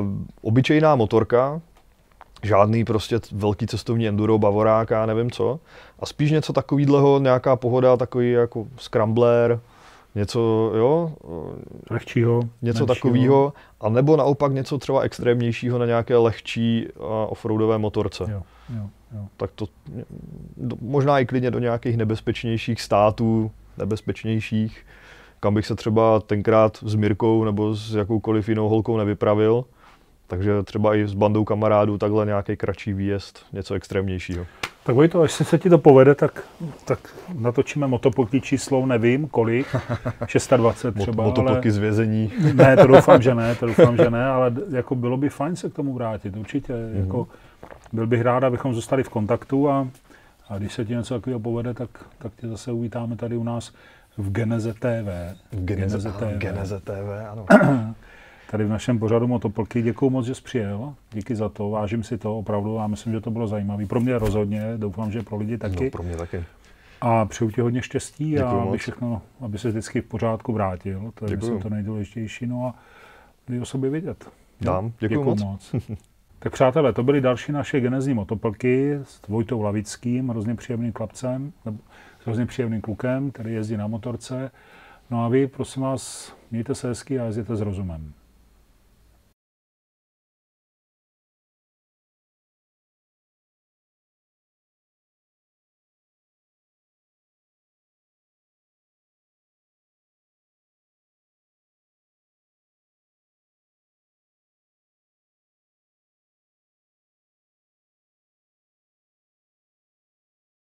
uh, obyčejná motorka, žádný prostě velký cestovní enduro, bavorák a nevím co. A spíš něco takového, nějaká pohoda, takový jako scrambler, něco, jo? Eh, Lehčího. Něco takového. A nebo naopak něco třeba extrémnějšího na nějaké lehčí uh, offroadové motorce. Jo, jo, jo. Tak to mm, možná i klidně do nějakých nebezpečnějších států, nebezpečnějších, kam bych se třeba tenkrát s Mirkou nebo s jakoukoliv jinou holkou nevypravil. Takže třeba i s bandou kamarádů takhle nějaký kratší výjezd, něco extrémnějšího. Tak to, až se ti to povede, tak, tak natočíme motopoky číslo, nevím kolik, 26 (laughs) třeba. Mot, motopoky ale... z vězení. Ne, to (laughs) doufám, že ne, to doufám, že ne, ale jako bylo by fajn se k tomu vrátit, určitě. Mm-hmm. Jako, byl bych rád, abychom zůstali v kontaktu a a když se ti něco takového povede, tak, tak tě zase uvítáme tady u nás v Geneze TV. V Geneze, Geneze, TV. Geneze TV, ano. (clears throat) tady v našem pořadu Motoplky. Děkuji moc, že jsi přijel. Díky za to, vážím si to opravdu a myslím, že to bylo zajímavé. Pro mě rozhodně, doufám, že pro lidi taky. No, pro mě taky. A přeju ti hodně štěstí Děkuju a aby, všechno, aby se vždycky v pořádku vrátil. To je, to nejdůležitější. No a kdy o sobě vědět. Dám, děkuji, děkuji moc. moc. (laughs) Tak přátelé, to byly další naše genezní motoplky s Vojtou Lavickým, hrozně příjemným klapcem, nebo hrozně příjemným klukem, který jezdí na motorce. No a vy, prosím vás, mějte se hezky a jezděte s rozumem.